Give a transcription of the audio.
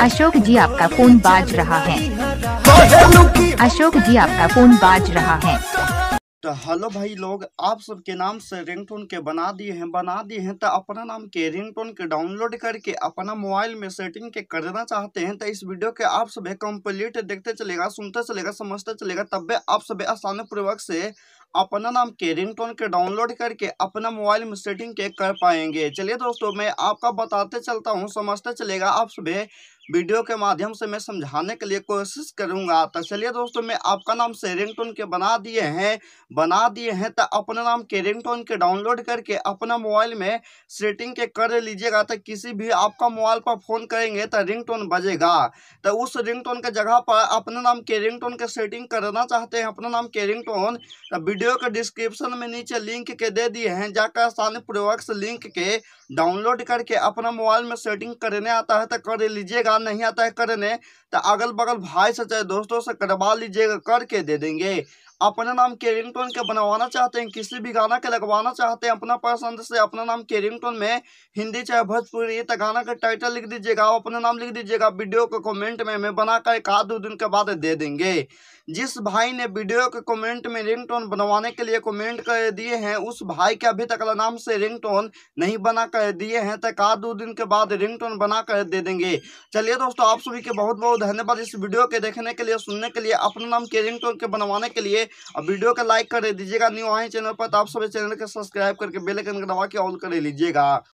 अशोक जी आपका फोन बाज रहा है अशोक जी आपका फोन बाज रहा है तो हेलो भाई लोग आप सबके नाम से रिंगटोन के बना दिए हैं बना दिए हैं तो अपना नाम के रिंगटोन के डाउनलोड करके अपना मोबाइल में सेटिंग के करना चाहते हैं तो इस वीडियो के आप सभी कंप्लीट देखते चलेगा सुनते चलेगा समझते चलेगा तब भी आप सभी आसानी पूर्वक से अपना नाम के रिंगटोन के डाउनलोड करके अपना मोबाइल में सेटिंग के कर पाएंगे चलिए दोस्तों मैं आपका बताते चलता हूँ समझते चलेगा आप सुबह वीडियो के माध्यम से मैं समझाने के लिए कोशिश करूंगा तो चलिए दोस्तों मैं आपका नाम से रिंगटोन के बना दिए हैं बना दिए हैं तो अपना नाम के रिंगटोन के डाउनलोड करके अपना मोबाइल में सेटिंग के कर लीजिएगा तो किसी भी आपका मोबाइल पर फ़ोन करेंगे तो रिंगटोन बजेगा तो उस रिंगटोन के जगह पर अपना नाम के रिंगटोन के सेटिंग करना चाहते हैं अपना नाम के रिंग तो वीडियो के डिस्क्रिप्शन में नीचे लिंक के दे दिए हैं जाकर आसानी पूर्वक लिंक के डाउनलोड करके अपना मोबाइल में सेटिंग करने आता है तो कर लीजिएगा नहीं आता है करने तो अगल बगल भाई से चाहे दोस्तों से करवा लीजिएगा करके दे देंगे अपना नाम के रिंग टोन के बनवाना चाहते हैं किसी भी गाना के लगवाना चाहते हैं अपना पसंद से अपना नाम के रिंग टोन में हिंदी चाहे भोजपुरी तो गाना का टाइटल लिख दीजिएगा अपना नाम लिख दीजिएगा वीडियो को कमेंट में मैं बनाकर एक आध दो दिन के बाद दे देंगे जिस भाई ने वीडियो के कमेंट में रिंगटोन बनवाने के लिए कमेंट कर दिए हैं उस भाई के अभी तक नाम से रिंगटोन नहीं बना कर दिए हैं तक तो आध दो दिन के बाद रिंगटोन बना कर दे देंगे चलिए दोस्तों आप सभी के बहुत बहुत धन्यवाद इस वीडियो के देखने के लिए सुनने के लिए अपने नाम के रिंगटोन के बनवाने के लिए और वीडियो को लाइक कर दीजिएगा न्यू आए चैनल पर तो आप सभी चैनल के सब्सक्राइब करके बेलाइकन का दबा के ऑल कर लीजिएगा